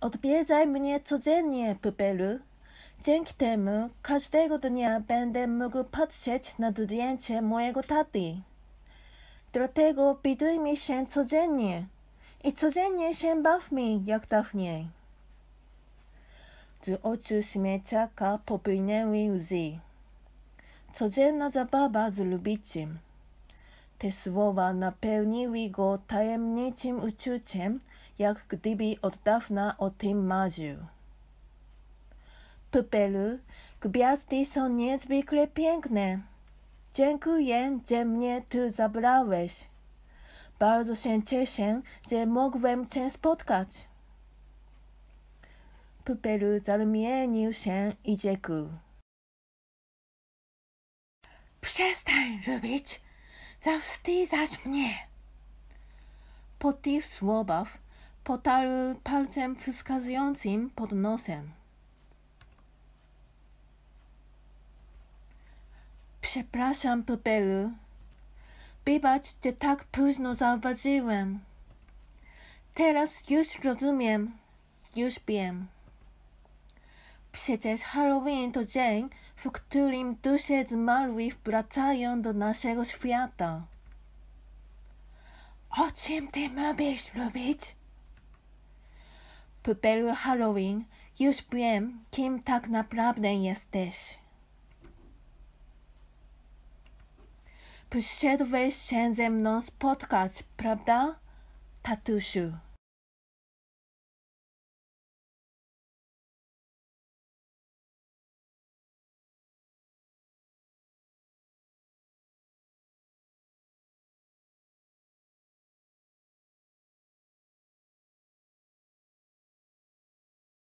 Odwiedzaj mnie codziennie, Pupelu. Dzięki temu każdego dnia będę mógł patrzeć na zdjęcie mojego taty. Dlatego mi się codziennie i codziennie się bawmy jak dawniej. Z oczu śmiecia popłynęły łzy. Codzienna zabawa z Lubiciem. Te słowa napełniły go tajemniczym uczuciem, jak gdyby od dawna o tym marzył. Pupelu, gwiazdy są niezwykle piękne. Dziękuję, że mnie tu zabrałeś. Bardzo się cieszę, że mogłem cię spotkać. Pupelu zarumienił się i rzekł. Przestań lubić zawstydzasz mnie. Po tych słowach potarł palcem wskazującym pod nosem. Przepraszam, Pupelu. Wybacz, że tak późno zauważyłem. Teraz już rozumiem. Już wiem. Przecież Halloween to dzień, w którym dusze zmarłych wracają do naszego świata. O czym ty mówisz, lubić? W Halloween już wiem, kim tak naprawdę jesteś. Przyszedłeś się ze mną spotkać, prawda, tatusiu?